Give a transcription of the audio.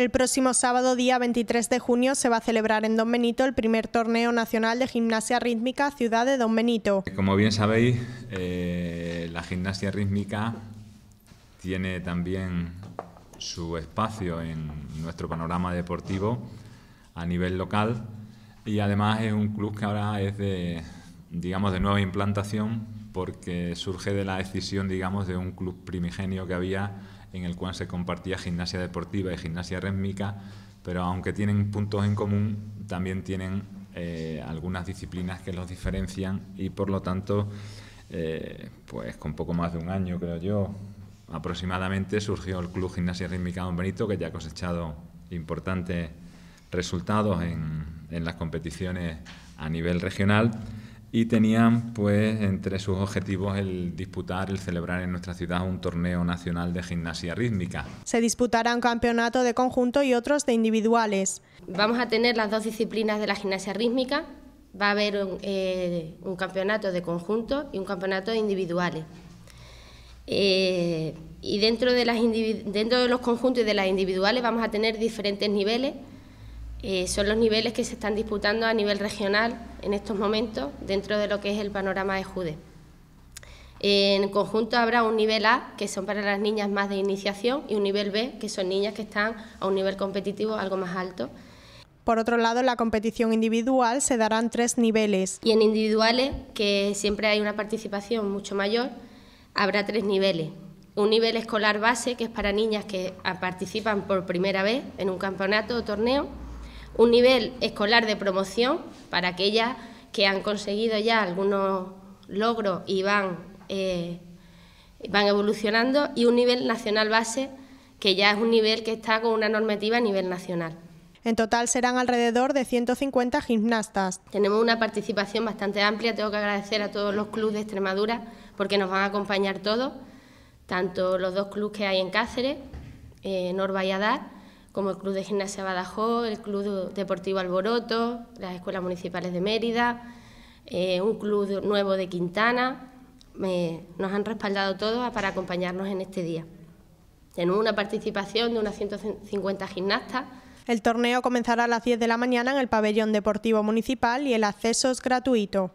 El próximo sábado, día 23 de junio, se va a celebrar en Don Benito el primer torneo nacional de gimnasia rítmica Ciudad de Don Benito. Como bien sabéis, eh, la gimnasia rítmica tiene también su espacio en nuestro panorama deportivo a nivel local y además es un club que ahora es de, digamos, de nueva implantación porque surge de la decisión, digamos, de un club primigenio que había en el cual se compartía gimnasia deportiva y gimnasia rítmica, pero aunque tienen puntos en común, también tienen eh, algunas disciplinas que los diferencian y por lo tanto, eh, pues con poco más de un año, creo yo, aproximadamente surgió el Club Gimnasia Rítmica Don Benito, que ya ha cosechado importantes resultados en las competiciones a nivel regional y tenían pues entre sus objetivos el disputar, el celebrar en nuestra ciudad un torneo nacional de gimnasia rítmica. Se disputará un campeonato de conjunto y otros de individuales. Vamos a tener las dos disciplinas de la gimnasia rítmica, va a haber un, eh, campeonato de conjunto y un campeonato de individuales. Eh, y dentro de los conjuntos y de las individuales vamos a tener diferentes niveles eh, son los niveles que se están disputando a nivel regional en estos momentos dentro de lo que es el panorama de JUDE. En conjunto habrá un nivel A, que son para las niñas más de iniciación, y un nivel B, que son niñas que están a un nivel competitivo algo más alto. Por otro lado, en la competición individual se darán tres niveles. Y en individuales, que siempre hay una participación mucho mayor, habrá tres niveles. Un nivel escolar base, que es para niñas que participan por primera vez en un campeonato o torneo un nivel escolar de promoción para aquellas que han conseguido ya algunos logros y van, eh, van evolucionando y un nivel nacional base que ya es un nivel que está con una normativa a nivel nacional. En total serán alrededor de 150 gimnastas. Tenemos una participación bastante amplia, tengo que agradecer a todos los clubes de Extremadura porque nos van a acompañar todos, tanto los dos clubes que hay en Cáceres, eh, como el Club de Gimnasia Badajoz, el Club Deportivo Alboroto, las escuelas municipales de Mérida, eh, un club nuevo de Quintana. nos han respaldado todos para acompañarnos en este día. Tenemos una participación de unas 150 gimnastas. El torneo comenzará a las 10 de la mañana en el pabellón deportivo municipal y el acceso es gratuito.